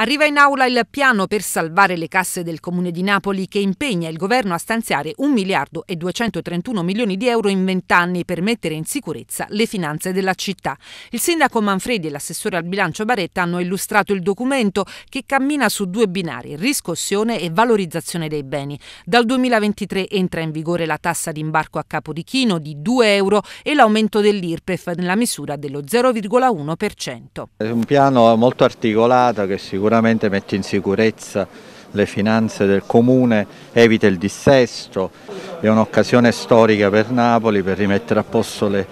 Arriva in aula il piano per salvare le casse del Comune di Napoli che impegna il governo a stanziare 1 miliardo e 231 milioni di euro in 20 anni per mettere in sicurezza le finanze della città. Il sindaco Manfredi e l'assessore al bilancio Baretta hanno illustrato il documento che cammina su due binari, riscossione e valorizzazione dei beni. Dal 2023 entra in vigore la tassa di imbarco a Capodichino di 2 euro e l'aumento dell'IRPEF nella misura dello 0,1%. È un piano molto articolato che sicuramente sicuramente mette in sicurezza le finanze del comune, evita il dissesto, è un'occasione storica per Napoli per rimettere a posto le,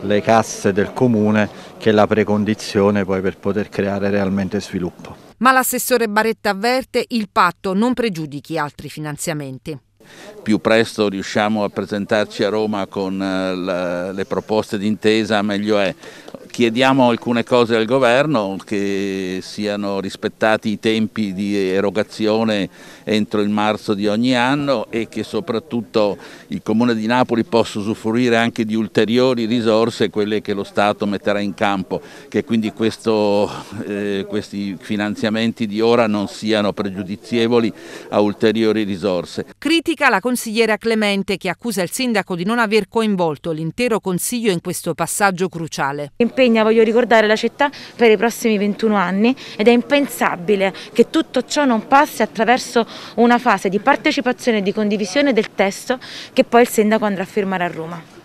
le casse del comune che è la precondizione poi per poter creare realmente sviluppo. Ma l'assessore Baretta avverte il patto non pregiudichi altri finanziamenti più presto riusciamo a presentarci a Roma con eh, le proposte d'intesa meglio è chiediamo alcune cose al governo, che siano rispettati i tempi di erogazione entro il marzo di ogni anno e che soprattutto il Comune di Napoli possa usufruire anche di ulteriori risorse, quelle che lo Stato metterà in campo, che quindi questo, eh, questi finanziamenti di ora non siano pregiudizievoli a ulteriori risorse. Critica la consigliera Clemente che accusa il sindaco di non aver coinvolto l'intero Consiglio in questo passaggio cruciale. Impegno Sardegna voglio ricordare la città per i prossimi 21 anni ed è impensabile che tutto ciò non passi attraverso una fase di partecipazione e di condivisione del testo che poi il sindaco andrà a firmare a Roma.